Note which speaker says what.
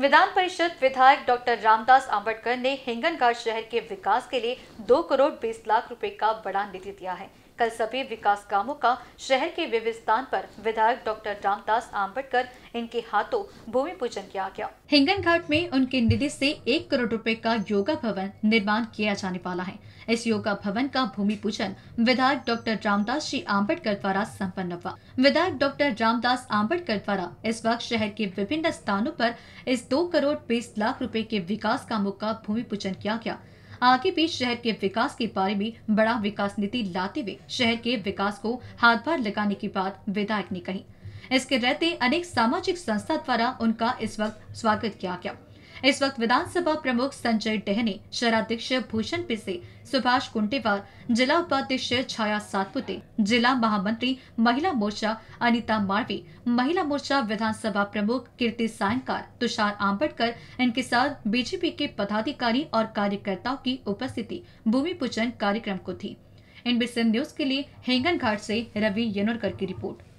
Speaker 1: विधान परिषद विधायक डॉक्टर रामदास आम्बटकर ने हिंगनघाट शहर के विकास के लिए दो करोड़ बीस लाख रुपए का बड़ा निधि दिया है कल सभी विकास कामों का शहर के विविध स्थान पर विधायक डॉक्टर रामदास आम्बेडकर इनके हाथों भूमि पूजन किया गया हिंगन घाट में उनके निधि से एक करोड़ रुपए का योगा भवन निर्माण किया जाने वाला है इस योगा भवन का भूमि पूजन विधायक डॉक्टर रामदास जी आम्बेडकर द्वारा सम्पन्न हुआ विधायक डॉक्टर रामदास आम्बेडकर द्वारा इस वक्त शहर के विभिन्न स्थानों आरोप इस दो करोड़ बीस लाख रुपए के विकास कामों का भूमि पूजन किया गया आगे भी शहर के विकास के बारे में बड़ा विकास नीति लाते हुए शहर के विकास को हाथ भार लगाने की बात विधायक ने कही इसके रहते अनेक सामाजिक संस्था द्वारा उनका इस वक्त स्वागत किया गया इस वक्त विधानसभा प्रमुख संजय डेहने शहराध्यक्ष भूषण पिसे सुभाष कुंटेवार जिला उपाध्यक्ष छाया सातपुते जिला महामंत्री महिला मोर्चा अनिता मारवी महिला मोर्चा विधानसभा प्रमुख कीर्ति सायनकार तुषार आम्बेडकर इनके साथ बीजेपी के पदाधिकारी और कार्यकर्ताओं की उपस्थिति भूमि पूजन कार्यक्रम को थी एनबीसी न्यूज के लिए हेंगन घाट से रवि यनोरकर की रिपोर्ट